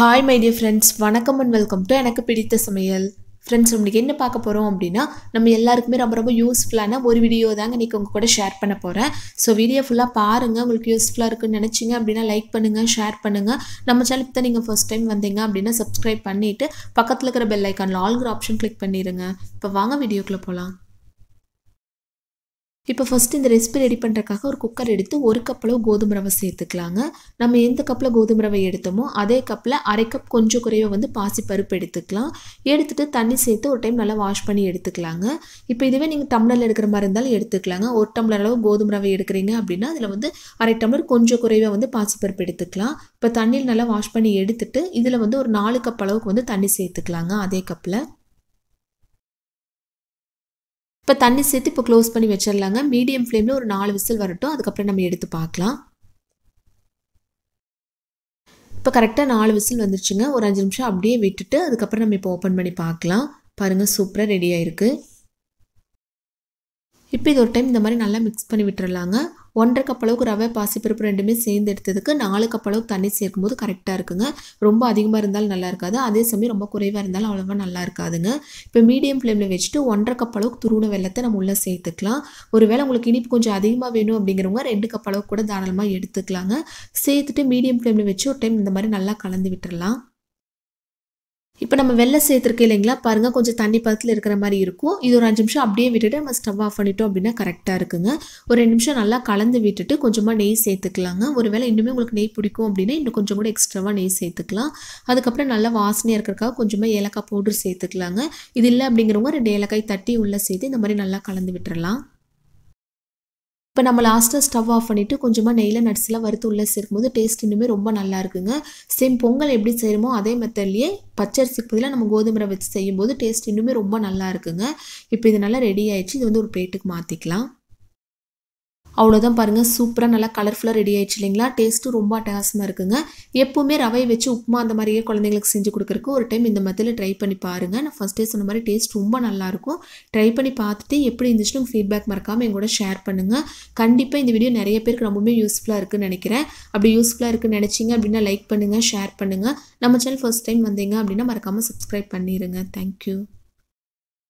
hi my dear friends வணக்கம் and welcome to எனக்கு பிடித்த சமையல் ஃப்ரெண்ட்ஸ் உங்களுக்கு என்ன பார்க்க போகிறோம் அப்படின்னா நம்ம எல்லாருக்குமே ரொம்ப ரொம்ப யூஸ்ஃபுல்லான ஒரு வீடியோ தாங்க நீங்கள் உங்கள் கூட ஷேர் பண்ண போகிறேன் ஸோ வீடியோ ஃபுல்லாக பாருங்கள் உங்களுக்கு யூஸ்ஃபுல்லாக இருக்குன்னு நினச்சிங்க அப்படின்னா லைக் பண்ணுங்கள் ஷேர் பண்ணுங்கள் நம்ம சேனலுக்கு தான் நீங்கள் ஃபஸ்ட் டைம் வந்தீங்க அப்படின்னா சப்ஸ்கிரைப் பண்ணிவிட்டு பக்கத்தில் இருக்கிற பெல் ஐக்கானில் ஆல்கிற ஆப்ஷன் கிளிக் பண்ணிடுங்க இப்போ வாங்க வீடியோக்குள்ளே போகலாம் இப்போ ஃபஸ்ட்டு இந்த ரெசிபி ரெடி பண்ணுறக்காக ஒரு குக்கர் எடுத்து ஒரு கப்பளவு கோதுமை ரவை சேர்த்துக்கலாங்க நம்ம எந்த கப்பில் கோதுமை ரவை எடுத்தோமோ அதே கப்பில் அரை கப் கொஞ்சம் குறைவாக வந்து பாசி பருப்பு எடுத்துக்கலாம் எடுத்துகிட்டு தண்ணி சேர்த்து ஒரு டைம் நல்லா வாஷ் பண்ணி எடுத்துக்கலாங்க இப்போ இதுவே நீங்கள் டம்ளரில் எடுக்கிற மாதிரி இருந்தாலும் எடுத்துக்கலாங்க ஒரு டம்ளர் அளவு கோதுமை ரவை எடுக்கிறீங்க அப்படின்னா அதில் வந்து அரை டம்ளர் கொஞ்சம் குறைவாக வந்து பாசி பருப்பு எடுத்துக்கலாம் இப்போ தண்ணியில் நல்லா வாஷ் பண்ணி எடுத்துகிட்டு இதில் வந்து ஒரு நாலு கப் அளவுக்கு வந்து தண்ணி சேர்த்துக்கலாங்க அதே கப்பில் இப்போ தண்ணி சேர்த்து இப்போ க்ளோஸ் பண்ணி வச்சிடலாங்க மீடியம் ஃப்ளேமில் ஒரு நாலு விசில் வரட்டும் அதுக்கப்புறம் நம்ம எடுத்து பார்க்கலாம் இப்போ கரெக்டாக நாலு விசில் வந்துருச்சுங்க ஒரு அஞ்சு நிமிஷம் அப்படியே விட்டுட்டு அதுக்கப்புறம் நம்ம இப்போ ஓப்பன் பண்ணி பார்க்கலாம் பாருங்கள் சூப்பராக ரெடி ஆகிருக்கு இப்போ இது ஒரு டைம் இந்த மாதிரி நல்லா மிக்ஸ் பண்ணி விட்டுறலாங்க ஒன்றரை கப் அளவுக்கு ரவை பாசிப்பருப்பு ரெண்டுமே சேர்ந்து எடுத்ததுக்கு நாலு கப் அளவுக்கு தண்ணி சேர்க்கும்போது கரெக்டாக இருக்குங்க ரொம்ப அதிகமாக இருந்தாலும் நல்லா இருக்காது அதே சமயம் ரொம்ப குறைவாக இருந்தாலும் அவ்வளோவா நல்லா இருக்காதுங்க இப்போ மீடியம் ஃப்ளேமில் வச்சுட்டு ஒன்றரை கப் அளவுக்கு துருண வெள்ளத்தை நம்ம உள்ளே சேர்த்துக்கலாம் ஒருவேளை உங்களுக்கு இனிப்பு கொஞ்சம் அதிகமாக வேணும் அப்படிங்கிறவங்க ரெண்டு கப் அளவுக்கு கூட தாராளமாக எடுத்துக்கலாங்க சேர்த்துட்டு மீடியம் ஃப்ளேமில் வச்சு ஒரு டைம் இந்த மாதிரி நல்லா கலந்து விட்டுடலாம் இப்போ நம்ம வெள்ளை சேர்த்துருக்கு இல்லைங்களா பாருங்கள் கொஞ்சம் தண்ணி பக்கத்தில் இருக்கிற மாதிரி இருக்கும் இது ஒரு அஞ்சு நிமிஷம் அப்படியே விட்டுட்டு நம்ம ஸ்டவ் ஆஃப் பண்ணிட்டோம் அப்படின்னா கரெக்டாக இருக்குங்க ஒரு ரெண்டு நிமிஷம் நல்லா கலந்து விட்டுட்டு கொஞ்சமாக நெய் சேர்த்துக்கலாங்க ஒரு வேளை இன்னுமே உங்களுக்கு நெய் பிடிக்கும் அப்படின்னா இன்னும் கொஞ்சம் கூட எக்ஸ்ட்ராவாக நெய் சேர்த்துக்கலாம் அதுக்கப்புறம் நல்லா வாசனையாக இருக்கிறக்காக கொஞ்சமாக ஏலக்காய் பவுடர் சேர்த்துக்கலாங்க இது இல்லை அப்படிங்கிறவங்க ரெண்டு ஏலக்காய் தட்டி உள்ளே சேர்த்து இந்த மாதிரி நல்லா கலந்து விட்டுறலாம் இப்போ நம்ம லாஸ்ட்டாக ஸ்டவ் ஆஃப் பண்ணிவிட்டு கொஞ்சமாக நெய்யில் நட்ஸ்லாம் வறுத்து உள்ளே சேர்க்கும்போது டேஸ்ட் இன்னுமே ரொம்ப நல்லா இருக்குங்க சேம் பொங்கல் எப்படி செய்கிறோமோ அதே மெத்தட்லேயே பச்சரிசிக்கு பதிலாக நம்ம கோதுமை வச்சு செய்யும்போது டேஸ்ட் இன்னுமே ரொம்ப நல்லா இருக்குங்க இப்போ இது நல்லா ரெடி ஆயிடுச்சு இது வந்து ஒரு பிளேட்டுக்கு மாற்றிக்கலாம் அவ்வளோதான் பாருங்கள் சூப்பராக நல்லா கலர்ஃபுல்லாக ரெடி ஆயிடுச்சு இல்லைங்களா டேஸ்ட்டும் ரொம்ப அட்டகாசமாக இருக்குங்க எப்போவுமே ரவையை வச்சு உப்புமா அந்த மாதிரியே குழந்தைங்களுக்கு செஞ்சு கொடுக்குறக்கு ஒரு டைம் இந்த மெத்தடில் ட்ரை பண்ணி பாருங்கள் நான் ஃபஸ்ட்டே சொன்ன மாதிரி டேஸ்ட் ரொம்ப நல்லாயிருக்கும் ட்ரை பண்ணி பார்த்துட்டு எப்படி இருந்துச்சுன்னு ஃபீட்பேக் மறக்காமல் எங்கூட ஷேர் பண்ணுங்கள் கண்டிப்பாக இந்த வீடியோ நிறைய பேருக்கு ரொம்பவுமே யூஸ்ஃபுல்லாக இருக்குன்னு நினைக்கிறேன் அப்படி யூஸ்ஃபுல்லாக இருக்குன்னு நினச்சிங்க அப்படின்னா லைக் பண்ணுங்கள் ஷேர் பண்ணுங்கள் நம்ம சேனல் ஃபஸ்ட் டைம் வந்தீங்க அப்படின்னா மறக்காமல் சப்ஸ்கிரைப் பண்ணிடுங்க தேங்க்யூ